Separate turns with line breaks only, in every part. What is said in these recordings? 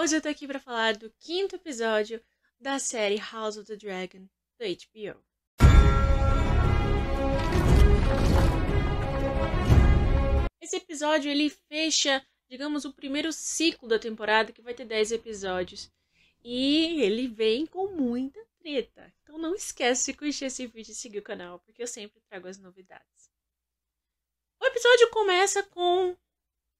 Hoje eu tô aqui para falar do quinto episódio da série House of the Dragon do HBO. Esse episódio ele fecha, digamos, o primeiro ciclo da temporada que vai ter 10 episódios. E ele vem com muita treta. Então não esquece de curtir esse vídeo e seguir o canal, porque eu sempre trago as novidades. O episódio começa com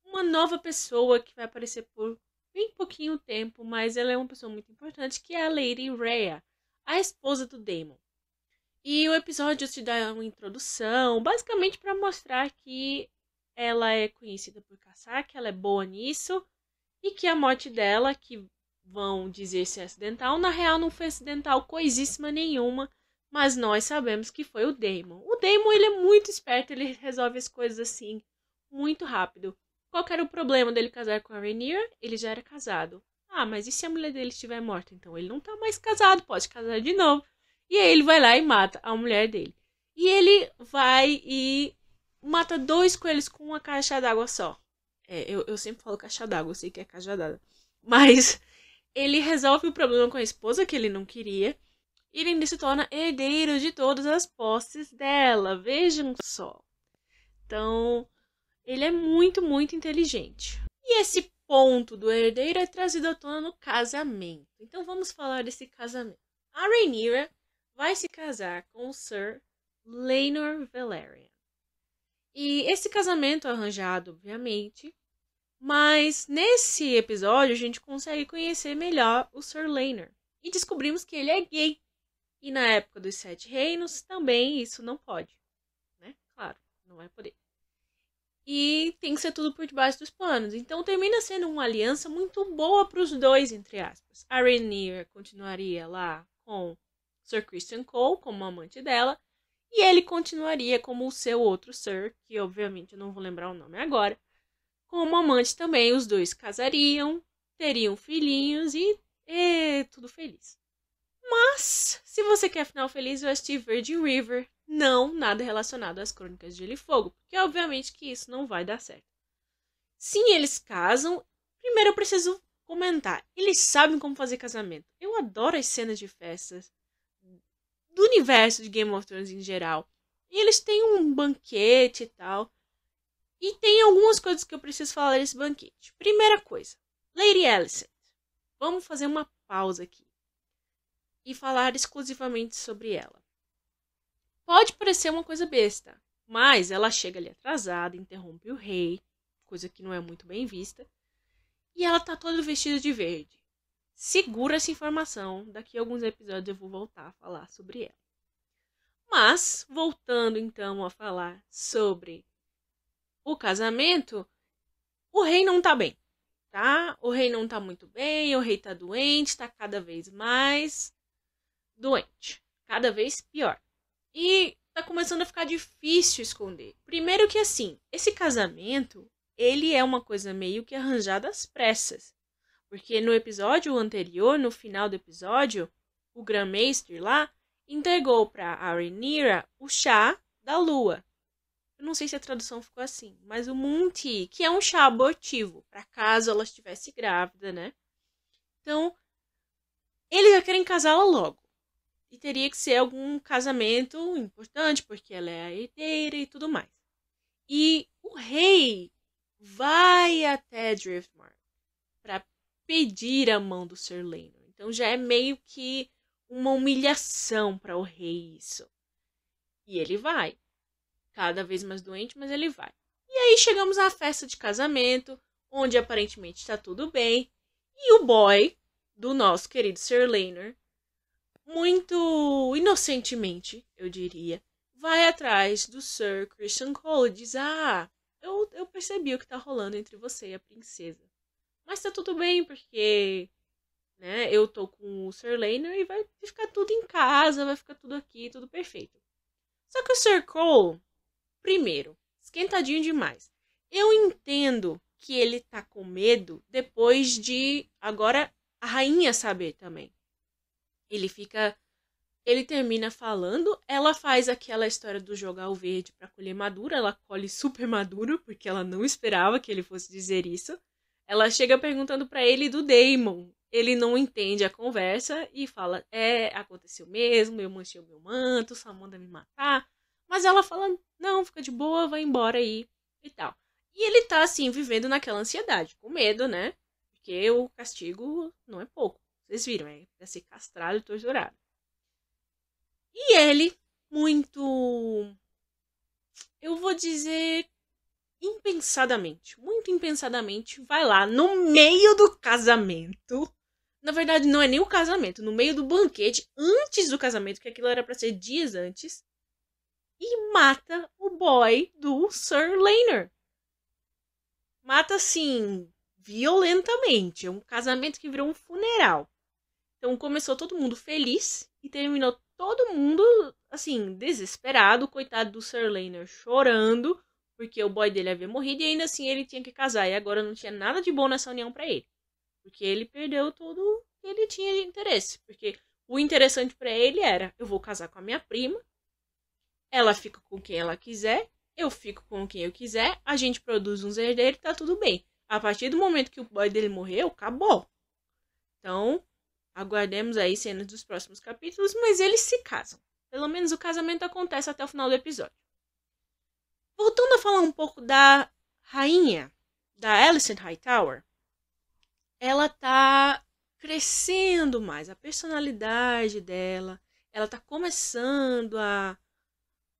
uma nova pessoa que vai aparecer por bem pouquinho tempo, mas ela é uma pessoa muito importante, que é a Lady Rhea, a esposa do Daemon. E o episódio te dá uma introdução, basicamente para mostrar que ela é conhecida por caçar, que ela é boa nisso, e que a morte dela, que vão dizer ser é acidental, na real não foi acidental coisíssima nenhuma, mas nós sabemos que foi o Daemon. O Daemon ele é muito esperto, ele resolve as coisas assim muito rápido. Qual era o problema dele casar com a Rainier? Ele já era casado. Ah, mas e se a mulher dele estiver morta? Então ele não tá mais casado, pode casar de novo. E aí ele vai lá e mata a mulher dele. E ele vai e mata dois coelhos com uma caixa d'água só. É, eu, eu sempre falo caixa d'água, eu sei que é caixa d'água. Mas ele resolve o problema com a esposa que ele não queria. E ele ainda se torna herdeiro de todas as posses dela. Vejam só. Então, ele é muito, muito inteligente. E esse ponto do herdeiro é trazido à tona no casamento. Então vamos falar desse casamento. A Rhaenyra vai se casar com o Sir Laenor Velaryon. E esse casamento é arranjado, obviamente, mas nesse episódio a gente consegue conhecer melhor o Sir Laenor e descobrimos que ele é gay. E na época dos Sete Reinos também isso não pode, né? Claro, não vai é poder e tem que ser tudo por debaixo dos panos. Então termina sendo uma aliança muito boa para os dois, entre aspas. A Rhaenyra continuaria lá com Sir Christian Cole como amante dela e ele continuaria como o seu outro Sir, que obviamente eu não vou lembrar o nome agora, como amante também. Os dois casariam, teriam filhinhos e, e tudo feliz. Mas, se você quer final feliz, eu assisti Verde River, não nada relacionado às Crônicas de Gelo e Fogo, porque obviamente que isso não vai dar certo. Sim, eles casam. Primeiro eu preciso comentar. Eles sabem como fazer casamento. Eu adoro as cenas de festas do universo de Game of Thrones em geral. E eles têm um banquete e tal. E tem algumas coisas que eu preciso falar desse banquete. Primeira coisa, Lady Alicent. Vamos fazer uma pausa aqui e falar exclusivamente sobre ela. Pode parecer uma coisa besta, mas ela chega ali atrasada, interrompe o rei, coisa que não é muito bem vista, e ela tá toda vestida de verde. Segura essa informação, daqui a alguns episódios eu vou voltar a falar sobre ela. Mas, voltando então a falar sobre o casamento, o rei não tá bem, tá? O rei não tá muito bem, o rei tá doente, tá cada vez mais doente, cada vez pior. E tá começando a ficar difícil esconder. Primeiro que assim, esse casamento, ele é uma coisa meio que arranjada às pressas. Porque no episódio anterior, no final do episódio, o Grandmaster lá entregou para a Rhaenyra o chá da lua. Eu não sei se a tradução ficou assim, mas o Munti, que é um chá abortivo, para caso ela estivesse grávida, né? Então, eles já querem casá-la logo. E teria que ser algum casamento importante, porque ela é a herdeira e tudo mais. E o rei vai até Driftmark para pedir a mão do Sir Lenor. Então já é meio que uma humilhação para o rei isso. E ele vai. Cada vez mais doente, mas ele vai. E aí chegamos à festa de casamento, onde aparentemente está tudo bem. E o boy do nosso querido Sir Lanor muito inocentemente, eu diria, vai atrás do Sir Christian Cole e diz: Ah, eu, eu percebi o que tá rolando entre você e a princesa. Mas tá tudo bem, porque né, eu tô com o Sir Laner e vai ficar tudo em casa, vai ficar tudo aqui, tudo perfeito. Só que o Sir Cole, primeiro, esquentadinho demais. Eu entendo que ele tá com medo depois de agora a rainha saber também. Ele fica. Ele termina falando, ela faz aquela história do jogar o verde para colher maduro, ela colhe super maduro, porque ela não esperava que ele fosse dizer isso. Ela chega perguntando para ele do Damon. Ele não entende a conversa e fala: É, aconteceu mesmo, eu manchei o meu manto, só manda me matar. Mas ela fala: Não, fica de boa, vai embora aí e tal. E ele tá assim, vivendo naquela ansiedade, com medo, né? Porque o castigo não é pouco. Vocês viram, é para ser castrado e torturado. E ele, muito. Eu vou dizer. Impensadamente, muito impensadamente, vai lá no meio do casamento. Na verdade, não é nem o casamento, no meio do banquete, antes do casamento, que aquilo era para ser dias antes, e mata o boy do Sir Laner. Mata assim, violentamente. É um casamento que virou um funeral. Então começou todo mundo feliz e terminou todo mundo, assim, desesperado. Coitado do Sir Lainer chorando, porque o boy dele havia morrido e ainda assim ele tinha que casar. E agora não tinha nada de bom nessa união para ele. Porque ele perdeu tudo que ele tinha de interesse. Porque o interessante para ele era: eu vou casar com a minha prima, ela fica com quem ela quiser, eu fico com quem eu quiser, a gente produz uns herdeiros e tá tudo bem. A partir do momento que o boy dele morreu, acabou. Então, Aguardemos aí cenas dos próximos capítulos, mas eles se casam. Pelo menos o casamento acontece até o final do episódio. Voltando a falar um pouco da rainha, da Alison Hightower, ela tá crescendo mais, a personalidade dela, ela tá começando a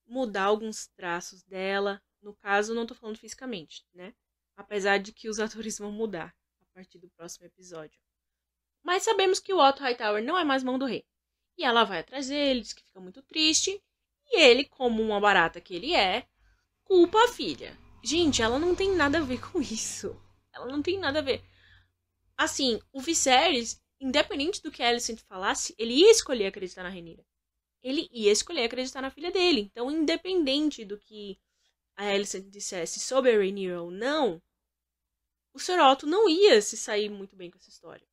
mudar alguns traços dela. No caso, não tô falando fisicamente, né? Apesar de que os atores vão mudar a partir do próximo episódio. Mas sabemos que o Otto Hightower não é mais mão do rei. E ela vai atrás dele, diz que fica muito triste. E ele, como uma barata que ele é, culpa a filha. Gente, ela não tem nada a ver com isso. Ela não tem nada a ver. Assim, o Viserys, independente do que a Alicent falasse, ele ia escolher acreditar na Renira. Ele ia escolher acreditar na filha dele. Então, independente do que a Alicent dissesse sobre a Rhaenyra ou não, o Sr. Otto não ia se sair muito bem com essa história.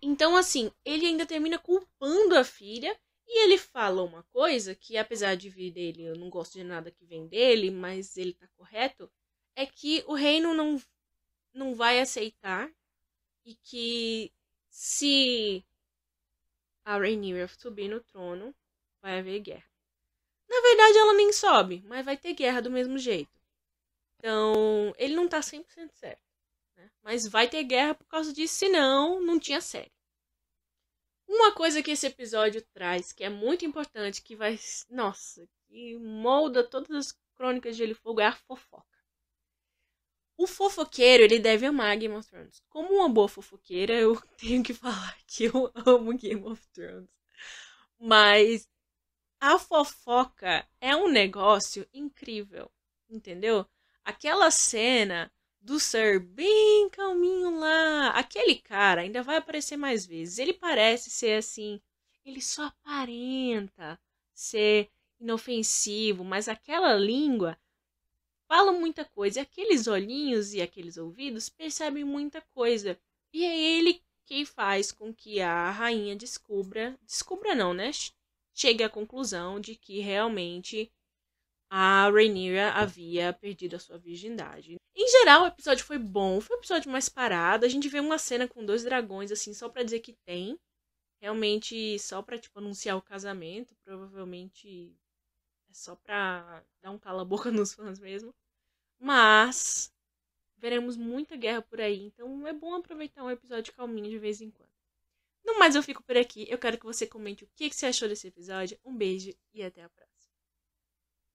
Então, assim, ele ainda termina culpando a filha e ele fala uma coisa que, apesar de vir dele, eu não gosto de nada que vem dele, mas ele tá correto, é que o reino não, não vai aceitar e que se a Rhaenyra subir no trono, vai haver guerra. Na verdade, ela nem sobe, mas vai ter guerra do mesmo jeito. Então, ele não tá 100% certo. Né? Mas vai ter guerra por causa disso, senão não tinha série. Uma coisa que esse episódio traz, que é muito importante, que vai. Nossa, que molda todas as crônicas de Gelo e Fogo, é a fofoca. O fofoqueiro, ele deve amar Game of Thrones. Como uma boa fofoqueira, eu tenho que falar que eu amo Game of Thrones. Mas a fofoca é um negócio incrível, entendeu? Aquela cena do Sir bem calminho lá. Aquele cara ainda vai aparecer mais vezes. Ele parece ser assim, ele só aparenta ser inofensivo, mas aquela língua fala muita coisa. E aqueles olhinhos e aqueles ouvidos percebem muita coisa. E é ele que faz com que a rainha descubra, descubra não, né? Chegue à conclusão de que realmente a Rhaenyra havia perdido a sua virgindade. Em geral, o episódio foi bom, foi um episódio mais parado. A gente vê uma cena com dois dragões, assim, só para dizer que tem. Realmente, só pra, tipo, anunciar o casamento. Provavelmente é só pra dar um cala-boca nos fãs mesmo. Mas veremos muita guerra por aí, então é bom aproveitar um episódio calminho de vez em quando. No mais, eu fico por aqui. Eu quero que você comente o que, que você achou desse episódio. Um beijo e até a próxima.